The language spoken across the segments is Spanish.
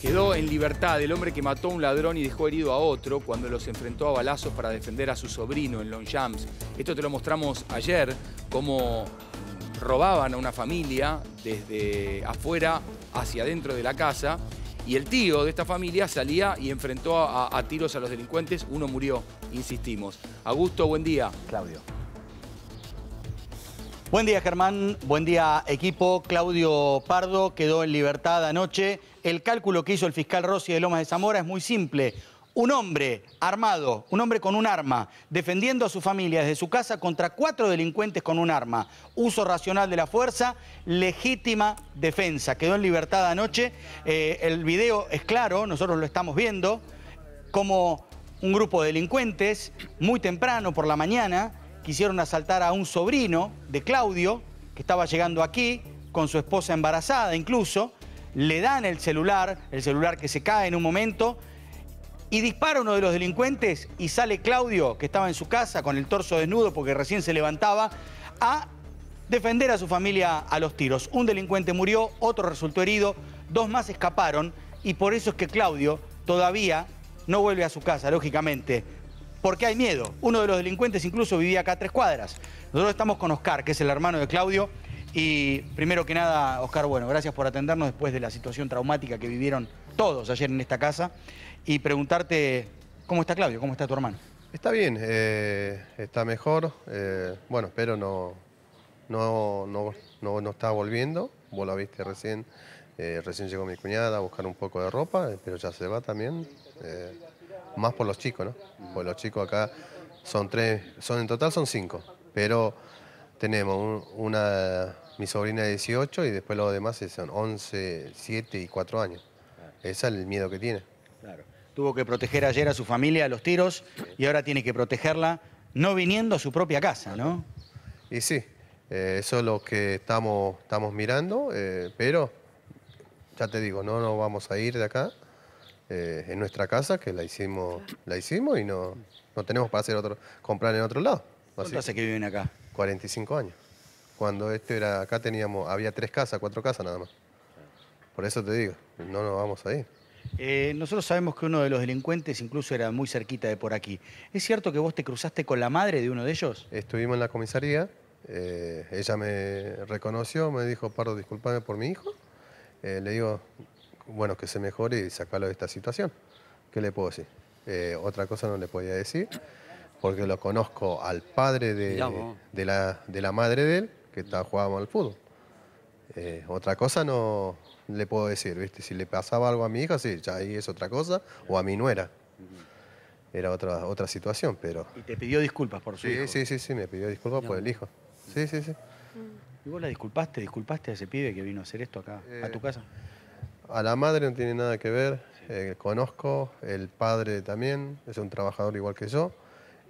Quedó en libertad el hombre que mató a un ladrón y dejó herido a otro cuando los enfrentó a balazos para defender a su sobrino en Longchamps. Esto te lo mostramos ayer, cómo robaban a una familia desde afuera hacia adentro de la casa y el tío de esta familia salía y enfrentó a, a tiros a los delincuentes, uno murió, insistimos. Augusto, buen día. Claudio. Buen día Germán, buen día equipo. Claudio Pardo quedó en libertad anoche. El cálculo que hizo el fiscal Rossi de Lomas de Zamora es muy simple. Un hombre armado, un hombre con un arma, defendiendo a su familia desde su casa contra cuatro delincuentes con un arma. Uso racional de la fuerza, legítima defensa. Quedó en libertad anoche. Eh, el video es claro, nosotros lo estamos viendo, como un grupo de delincuentes, muy temprano por la mañana, quisieron asaltar a un sobrino de Claudio, que estaba llegando aquí, con su esposa embarazada incluso, le dan el celular, el celular que se cae en un momento, y dispara uno de los delincuentes y sale Claudio, que estaba en su casa con el torso desnudo porque recién se levantaba, a defender a su familia a los tiros. Un delincuente murió, otro resultó herido, dos más escaparon y por eso es que Claudio todavía no vuelve a su casa, lógicamente porque hay miedo. Uno de los delincuentes incluso vivía acá a tres cuadras. Nosotros estamos con Oscar, que es el hermano de Claudio. Y primero que nada, Oscar, bueno, gracias por atendernos después de la situación traumática que vivieron todos ayer en esta casa. Y preguntarte, ¿cómo está Claudio? ¿Cómo está tu hermano? Está bien, eh, está mejor. Eh, bueno, espero no, no, no, está volviendo. Vos la viste recién. Eh, recién llegó mi cuñada a buscar un poco de ropa, pero ya se va también más por los chicos, ¿no? por los chicos acá son tres, son en total son cinco, pero tenemos una, mi sobrina de 18 y después los demás son 11, 7 y 4 años. Ese es el miedo que tiene. Claro. Tuvo que proteger ayer a su familia a los tiros y ahora tiene que protegerla no viniendo a su propia casa, ¿no? Y sí, eh, eso es lo que estamos, estamos mirando, eh, pero ya te digo, no nos vamos a ir de acá. Eh, en nuestra casa que la hicimos, la hicimos y no, no tenemos para hacer otro, comprar en otro lado. ¿Cuánto hace que viven acá? 45 años. Cuando este era acá teníamos, había tres casas, cuatro casas nada más. Por eso te digo, no nos vamos a ir. Eh, nosotros sabemos que uno de los delincuentes incluso era muy cerquita de por aquí. ¿Es cierto que vos te cruzaste con la madre de uno de ellos? Estuvimos en la comisaría, eh, ella me reconoció, me dijo, Pardo, disculpame por mi hijo. le digo, bueno, que se mejore y sacarlo de esta situación. ¿Qué le puedo decir? Eh, otra cosa no le podía decir, porque lo conozco al padre de, de, la, de la, madre de él, que está, jugando al fútbol. Eh, otra cosa no le puedo decir, ¿viste? Si le pasaba algo a mi hija, sí, ya ahí es otra cosa, o a mi nuera. Era otra, otra situación, pero... Y te pidió disculpas por su sí, hijo. Sí, sí, sí, me pidió disculpas por el hijo. Sí, sí, sí. Mm. ¿Y vos la disculpaste? ¿Disculpaste a ese pibe que vino a hacer esto acá, a tu eh, casa? a la madre no tiene nada que ver, eh, conozco, el padre también, es un trabajador igual que yo,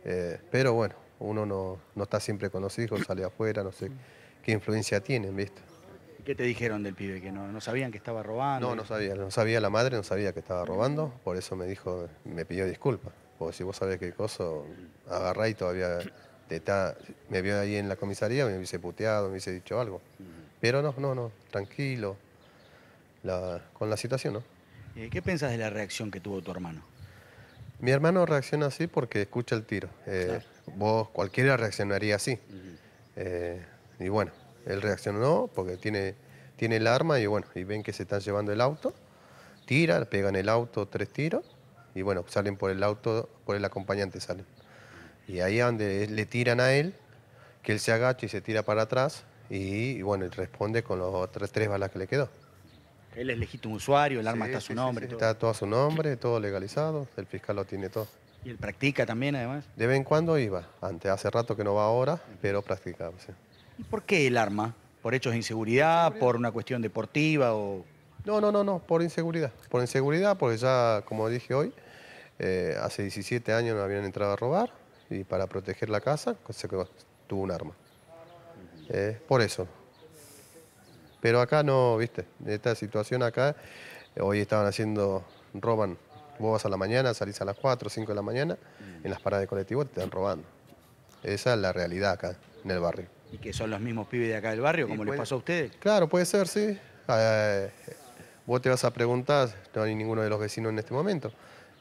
eh, pero bueno, uno no, no, está siempre con los hijos, sale afuera, no sé qué influencia tienen, ¿viste? ¿Qué te dijeron del pibe? ¿Que no, no sabían que estaba robando? No, no sabía, no sabía la madre, no sabía que estaba robando, por eso me dijo, me pidió disculpas, porque si vos sabés qué cosa, agarrá y todavía te está, me vio ahí en la comisaría, me hubiese puteado, me hubiese dicho algo. Pero no, no, no, tranquilo, con la situación, ¿no? Eh, ¿Qué pensás de la reacción que tuvo tu hermano? Mi hermano reacciona así porque escucha el tiro. Eh, vos, cualquiera reaccionaría así. Eh, y bueno, él reaccionó porque tiene, tiene el arma y bueno, y ven que se están llevando el auto. Tira, pegan el auto tres tiros y bueno, salen por el auto, por el acompañante salen. Y ahí donde le tiran a él, que él se agacha y se tira para atrás y, bueno, él responde con los tres tres balas que le quedó. Él es legítimo usuario, el arma está a su nombre. Está todo a su nombre, todo legalizado, el fiscal lo tiene todo. ¿Y él practica también además? De vez en cuando iba, antes, hace rato que no va ahora, pero practicaba. ¿Y por qué el arma? ¿Por hechos de inseguridad, por una cuestión deportiva o...? No, no, no, no, por inseguridad. Por inseguridad, porque ya, como dije hoy, eh, hace 17 años no habían entrado a robar y para proteger la casa se tuvo un arma. por eso, pero acá no, viste, esta situación acá, hoy estaban haciendo, roban, vos vas a la mañana, salís a las 4, 5 de la mañana, mm. en las paradas de colectivo te están robando. Esa es la realidad acá, en el barrio. ¿Y que son los mismos pibes de acá del barrio, como les pasó a ustedes? Claro, puede ser, sí. Eh, vos te vas a preguntar, no hay ninguno de los vecinos en este momento,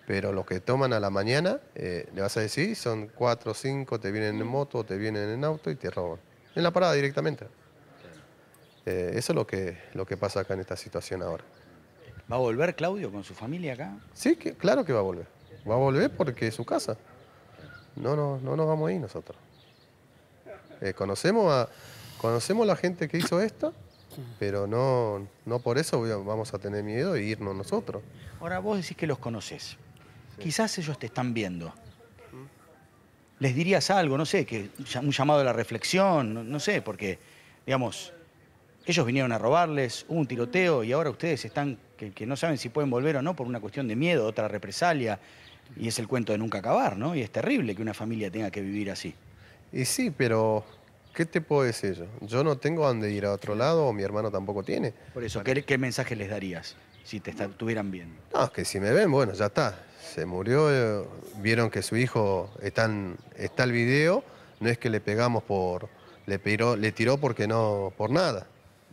pero los que toman a la mañana, eh, le vas a decir, son 4 o 5, te vienen en moto, te vienen en auto y te roban. En la parada directamente. Eh, eso es lo que, lo que pasa acá en esta situación ahora. ¿Va a volver Claudio con su familia acá? Sí, que, claro que va a volver. Va a volver porque es su casa. No, no, no nos vamos a ir nosotros. Eh, conocemos a conocemos la gente que hizo esto, pero no, no por eso vamos a tener miedo e irnos nosotros. Ahora vos decís que los conoces. Quizás ellos te están viendo. ¿Les dirías algo? No sé, que un llamado a la reflexión, no, no sé, porque, digamos, ellos vinieron a robarles, hubo un tiroteo y ahora ustedes están, que, no saben si pueden volver o no por una cuestión de miedo, otra represalia. Y es el cuento de nunca acabar, ¿no? Y es terrible que una familia tenga que vivir así. Y sí, pero ¿qué te puedo decir yo? no tengo dónde ir a otro lado, mi hermano tampoco tiene. Por eso, ¿qué, mensaje les darías si te estuvieran viendo? No, es que si me ven, bueno, ya está. Se murió, eh, vieron que su hijo está, en, está el video, no es que le pegamos por, le, piró, le tiró porque no, por nada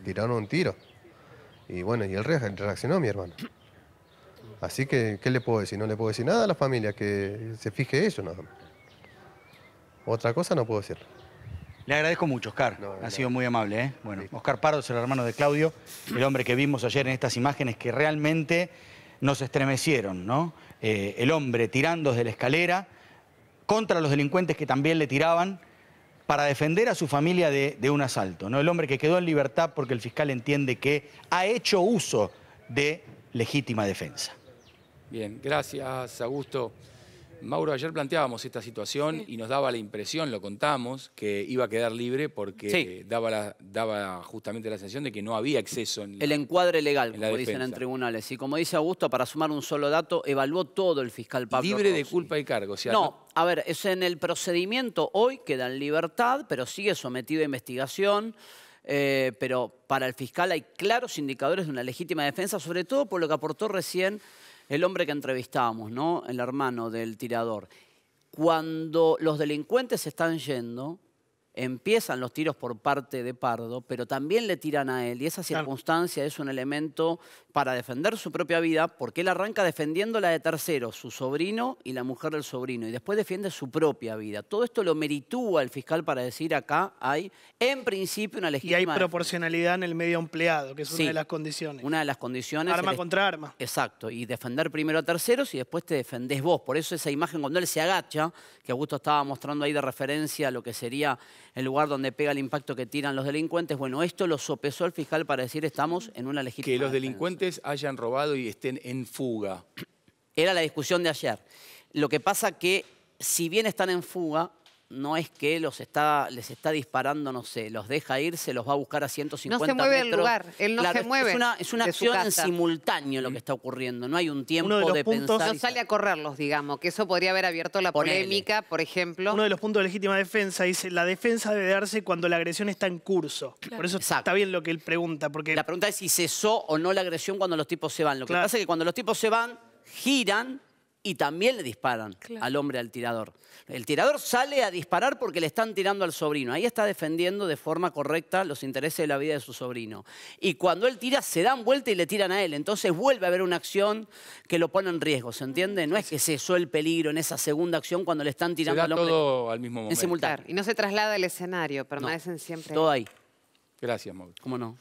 tiraron un tiro. Y bueno, y él reaccionó, mi hermano. Así que, ¿qué le puedo decir? No le puedo decir nada a la familia, que se fije eso, no. Otra cosa no puedo decir. Le agradezco mucho, Oscar. ha sido muy amable. ¿eh? Bueno, Oscar Pardo es el hermano de Claudio, el hombre que vimos ayer en estas imágenes que realmente nos estremecieron, ¿no? Eh, el hombre tirando desde la escalera contra los delincuentes que también le tiraban para defender a su familia de, un asalto. ¿no? El hombre que quedó en libertad porque el fiscal entiende que ha hecho uso de legítima defensa. Bien, gracias Augusto. Mauro, ayer planteábamos esta situación y nos daba la impresión, lo contamos, que iba a quedar libre porque daba, justamente la sensación de que no había exceso. En el encuadre legal, como dicen en tribunales. Y como dice Augusto, para sumar un solo dato, evaluó todo el fiscal Pablo Libre de culpa y cargo. no, a ver, es en el procedimiento hoy queda en libertad, pero sigue sometido a investigación. Eh, pero para el fiscal hay claros indicadores de una legítima defensa, sobre todo por lo que aportó recién el hombre que entrevistábamos, ¿no? El hermano del tirador. Cuando los delincuentes se están yendo, empiezan los tiros por parte de Pardo, pero también le tiran a él. Y esa circunstancia es un elemento para defender su propia vida, porque él arranca defendiendo la de terceros, su sobrino y la mujer del sobrino, y después defiende su propia vida. Todo esto lo meritúa el fiscal para decir acá hay, en principio, una legítima... Y hay proporcionalidad en el medio empleado, que es una de las condiciones. Una de las condiciones... Arma contra arma. Exacto, y defender primero a terceros y después te defendés vos. Por eso esa imagen cuando él se agacha, que Augusto estaba mostrando ahí de referencia a lo que sería el lugar donde pega el impacto que tiran los delincuentes. Bueno, esto lo sopesó el fiscal para decir estamos en una legítima... Que los delincuentes hayan robado y estén en fuga. Era la discusión de ayer. Lo que pasa que, si bien están en fuga, no es que los está, les está disparando, no sé, los deja irse, los va a buscar a 150 metros. No se mueve el lugar, él no se mueve. Es una, es una acción en simultáneo lo que está ocurriendo, no hay un tiempo de, los puntos, pensar. No sale a correrlos, digamos, que eso podría haber abierto la polémica, por ejemplo. Uno de los puntos de legítima defensa dice, la defensa debe darse cuando la agresión está en curso. Por eso está bien lo que él pregunta. porque La pregunta es si cesó o no la agresión cuando los tipos se van. Lo que pasa es que cuando los tipos se van, giran y también le disparan al hombre, al tirador. El tirador sale a disparar porque le están tirando al sobrino. Ahí está defendiendo de forma correcta los intereses de la vida de su sobrino. Y cuando él tira, se dan vuelta y le tiran a él. Entonces vuelve a haber una acción que lo pone en riesgo, ¿se entiende? No es que se el peligro en esa segunda acción cuando le están tirando al hombre. todo al mismo momento. En simultáneo. Y no se traslada el escenario, permanecen siempre Todo ahí. Gracias, Mauro. ¿Cómo no?